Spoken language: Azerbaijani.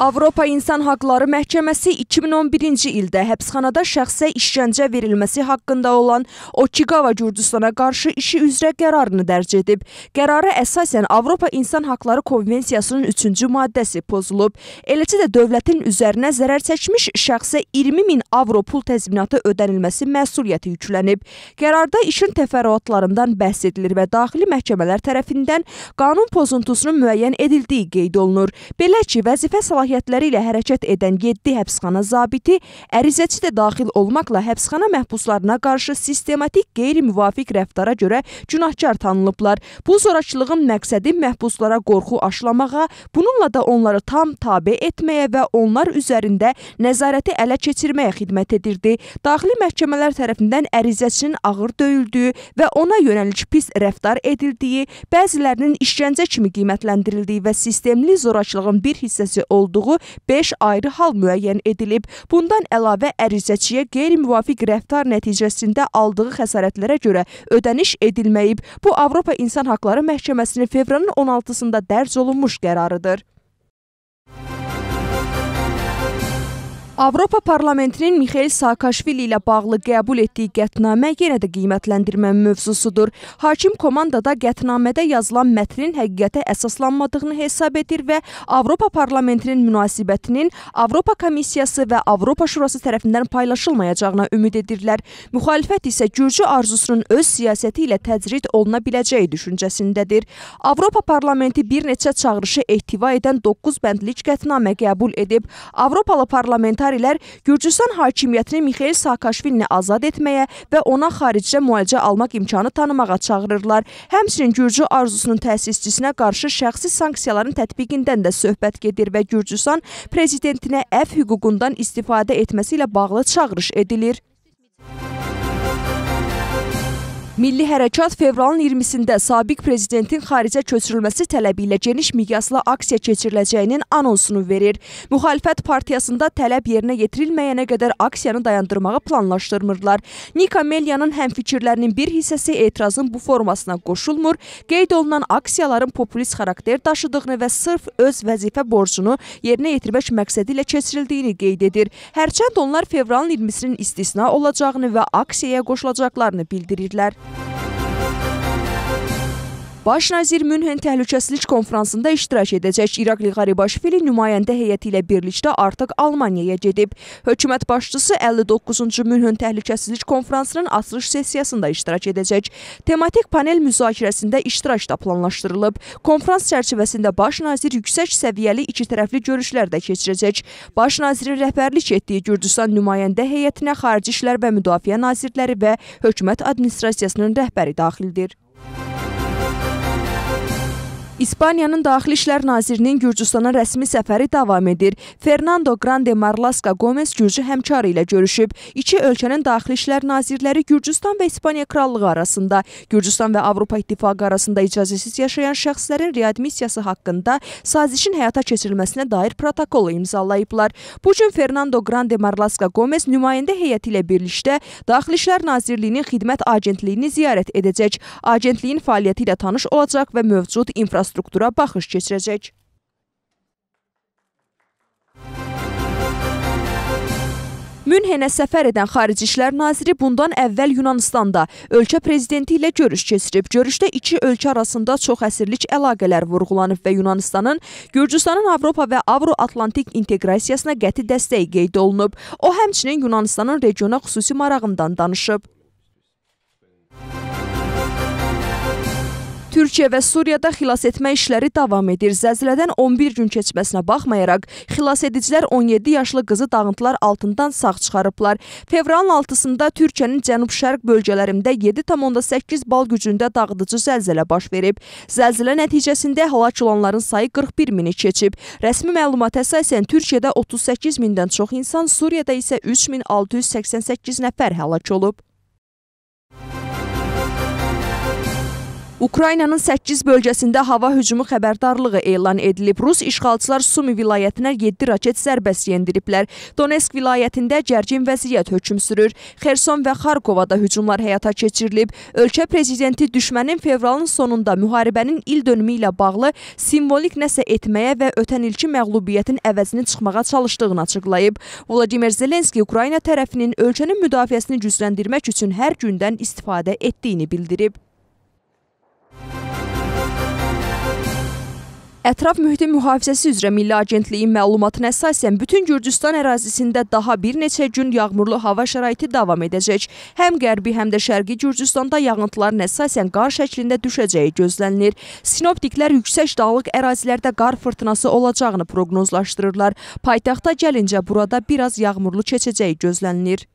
Avropa İnsan Haqları Məhkəməsi 2011-ci ildə həbsxanada şəxsə işgəncə verilməsi haqqında olan Okiqava Gürcüstana qarşı işi üzrə qərarını dərc edib. Qərara əsasən Avropa İnsan Haqları Konvensiyasının 3-cü maddəsi pozulub. Eləcə də dövlətin üzərinə zərər çəkmiş şəxsə 20 min avro pul təzminatı ödənilməsi məsuliyyəti yüklənib. Qərarda işin təfərrüatlarından bəhs edilir və daxili məhkəmələr tərəfindən qanun pozuntusunun müəyyən edildiyi qeyd olunur. Belə ki, vəzifə səlahiyyəti səlahiyyətləri ilə hərəkət edən 7 həbsxana zabiti, ərizəçi də daxil olmaqla həbsxana məhbuslarına qarşı sistematik qeyri-müvafiq rəftara görə günahkar tanınıblar. Bu zorakılığın məqsədi məhbuslara qorxu aşılamağa, bununla da onları tam tabe etməyə və onlar üzərində nəzarəti ələ keçirməyə xidmət edirdi. Daxili məhkəmələr tərəfindən ərizəçinin ağır döyüldüyü və ona yönəlik pis rəftar edildiyi, bəzilərinin işgəncə kimi qiymətləndirildiyi və sistemli zorakılığın bir hissəsi olduğu olduğu 5 ayrı hal müəyyən edilib. Bundan əlavə ərizəçiyə qeyri-müvafiq rəftar nəticəsində aldığı xəsarətlərə görə ödəniş edilməyib. Bu Avropa İnsan Hakları Məhkəməsinin fevralın 16-sında dərc olunmuş qərarıdır. Avropa Parlamentinin Mixail Saakaşvili ilə bağlı qəbul etdiyi qətnamə yenə də qiymətləndirmə mövzusudur. Hakim komandada qətnamədə yazılan mətnin həqiqətə əsaslanmadığını hesab edir və Avropa Parlamentinin münasibətinin Avropa Komissiyası və Avropa Şurası tərəfindən paylaşılmayacağına ümid edirlər. Müxalifət isə Gürcü arzusunun öz siyasəti ilə təcrid oluna biləcəyi düşüncəsindədir. Avropa Parlamenti bir neçə çağırışı ehtiva edən 9 bəndlik qətnamə qəbul edib. Avropalı parlamentar Qatarilər Gürcüstan hakimiyyətini Mixail Saakaşvilini azad etməyə və ona xaricdə müalicə almaq imkanı tanımağa çağırırlar. Həmçinin Gürcü arzusunun təsisçisinə qarşı şəxsi sanksiyaların tətbiqindən də söhbət gedir və Gürcüstan prezidentinə əf hüququndan istifadə etməsi ilə bağlı çağırış edilir. Milli Hərəkat fevralın 20-də sabiq prezidentin xaricə köçürülməsi tələbi ilə geniş miqyaslı aksiya keçiriləcəyinin anonsunu verir. Müxalifət partiyasında tələb yerinə yetirilməyənə qədər aksiyanı dayandırmağı planlaşdırmırlar. Nika Melyanın həmfikirlərinin bir hissəsi etirazın bu formasına qoşulmur, qeyd olunan aksiyaların popülist xarakter daşıdığını və sırf öz vəzifə borcunu yerinə yetirmək məqsədi ilə keçirildiyini qeyd edir. Hərçənd onlar fevralın 20-sinin istisna olacağını və aksiyaya qoşulacaqlarını bildirirlər. Baş nazir Münhen Təhlükəsizlik konfransında iştirak edəcək. İraqli Qaribaşvili nümayəndə heyəti ilə birlikdə artıq Almaniyaya gedib. Hökumət başçısı 59-cu Münhen Təhlükəsizlik konfransının açılış sessiyasında iştirak edəcək. Tematik panel müzakirəsində iştirak da planlaşdırılıb. Konfrans çərçivəsində baş nazir yüksək səviyyəli iki tərəfli görüşlər də keçirəcək. Baş nazirin rəhbərlik etdiyi Gürcüstan nümayəndə heyətinə Xarici İşlər və Müdafiə nazirləri və hökumət administrasiyasının rəhbəri daxildir. İspaniyanın Daxili İşlər Nazirinin Gürcüstana rəsmi səfəri davam edir. Fernando Grande Marlaska Gomez Gürcü həmkarı ilə görüşüb. İki ölkənin Daxili İşlər Nazirləri Gürcüstan və İspaniya Krallığı arasında, Gürcüstan və Avropa İttifaqı arasında icazəsiz yaşayan şəxslərin readmissiyası haqqında sazişin həyata keçirilməsinə dair protokolu imzalayıblar. Bu gün Fernando Grande Marlaska Gomez nümayəndə heyəti ilə birlikdə Daxili İşlər Nazirliyinin Xidmət Agentliyini ziyarət edəcək. Agentliyin fəaliyyəti ilə tanış olacaq və mövcud infrastrukturlar infrastruktura baxış keçirəcək. Münhenə səfər edən Xarici İşlər Naziri bundan əvvəl Yunanistanda ölkə prezidenti ilə görüş keçirib. Görüşdə iki ölkə arasında çox əsirlik əlaqələr vurğulanıb və Yunanistanın Gürcüstanın Avropa və Avro-Atlantik inteqrasiyasına qəti dəstəyi qeyd olunub. O həmçinin Yunanistanın regiona xüsusi marağından danışıb. Türkiyə və Suriyada xilas etmə işləri davam edir. Zəlzələdən 11 gün keçməsinə baxmayaraq, xilas edicilər 17 yaşlı qızı dağıntılar altından sağ çıxarıblar. Fevralın 6-sında Türkiyənin cənub-şərq bölgələrində 7,8 bal gücündə dağıdıcı zəlzələ baş verib. Zəlzələ nəticəsində həlak olanların sayı 41 mini keçib. Rəsmi məlumata əsasən Türkiyədə 38 mindən çox insan, Suriyada isə 3688 nəfər həlak olub. Ukraynanın 8 bölgəsində hava hücumu xəbərdarlığı elan edilib. Rus işğalçılar Sumi vilayətinə 7 raket zərbəsi yendiriblər. Donetsk vilayətində gərgin vəziyyət hökm sürür. Xerson və Xarkovada hücumlar həyata keçirilib. Ölkə prezidenti düşmənin fevralın sonunda müharibənin il dönümü ilə bağlı simvolik nəsə etməyə və ötən ilki məğlubiyyətin əvəzini çıxmağa çalışdığını açıqlayıb. Vladimir Zelenski Ukrayna tərəfinin ölkənin müdafiəsini gücləndirmək üçün hər gündən istifadə etdiyini bildirib. Ətraf mühitin mühafizəsi üzrə Milli Agentliyin məlumatına əsasən bütün Gürcüstan ərazisində daha bir neçə gün yağmurlu hava şəraiti davam edəcək. Həm qərbi, həm də şərqi Gürcüstanda yağıntıların əsasən qar şəklində düşəcəyi gözlənilir. Sinoptiklər yüksək dağlıq ərazilərdə qar fırtınası olacağını proqnozlaşdırırlar. Paytaxta gəlincə burada biraz yağmurlu keçəcəyi gözlənilir.